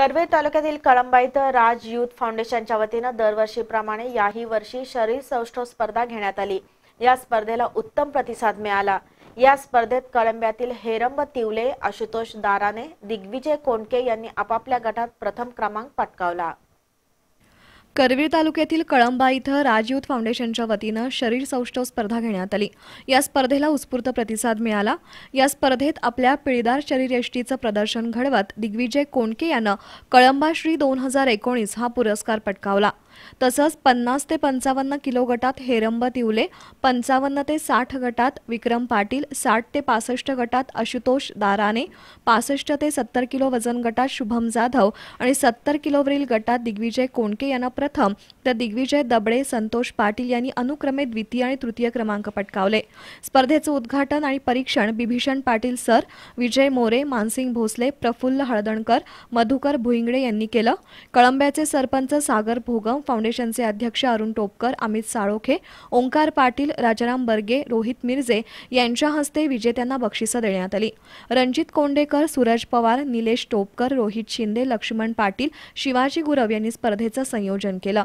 करवे तालुक्यातील कळंबा इथं राज युथ फाउंडेशनच्या वतीनं दरवर्षीप्रमाणे याही वर्षी शरीर सौष्ठव स्पर्धा घेण्यात आली या स्पर्धेला उत्तम प्रतिसाद मिळाला या स्पर्धेत कळंब्यातील हेरंब तिवले आशुतोष दाराने दिग्विजय कोंडके यांनी आपापल्या गटात प्रथम क्रमांक पटकावला करवीर तालुक्यातील कळंबा इथं राजयूथ फाउंडेशनच्या वतीनं शरीर सौष्ठव स्पर्धा घेण्यात आली या स्पर्धेला उत्स्फूर्त प्रतिसाद मिळाला या स्पर्धेत आपल्या पिळीदार शरीरयष्टीचं प्रदर्शन घडवत दिग्विजय कोंडके यानं कळंबा श्री दोन हजार एकोणीस हा पुरस्कार पटकावला तसंच पन्नास ते पंचावन्न किलो गटात हेरंब तिवले पंचावन्न ते साठ गटात विक्रम पाटील साठ ते पासष्ट गटात आशुतोष दाराने पासष्ट ते सत्तर किलो वजन गटात शुभम जाधव आणि सत्तर किलोवरील गटात दिग्विजय कोंडके यांना प्रथम तर दिग्विजय दबडे संतोष पाटील यांनी अनुक्रमे द्वितीय आणि तृतीय क्रमांक पटकावले स्पर्धेचं उद्घाटन आणि परीक्षण बिभीषण पाटील सर विजय मोरे मानसिंग भोसले प्रफुल्ल हळदणकर मधुकर भुईंगडे यांनी केलं कळंब्याचे सरपंच सागर भोगम फाउंडेशनचे अध्यक्ष अरुण टोपकर अमित साळोखे ओंकार पाटील राजाराम बर्गे रोहित मिरजे यांच्या हस्ते विजेत्यांना बक्षिसं देण्यात आली रणजित कोंडेकर सूरज पवार निलेश टोपकर रोहित शिंदे लक्ष्मण पाटील शिवाजी गुरव यांनी स्पर्धेचं संयोजन केलं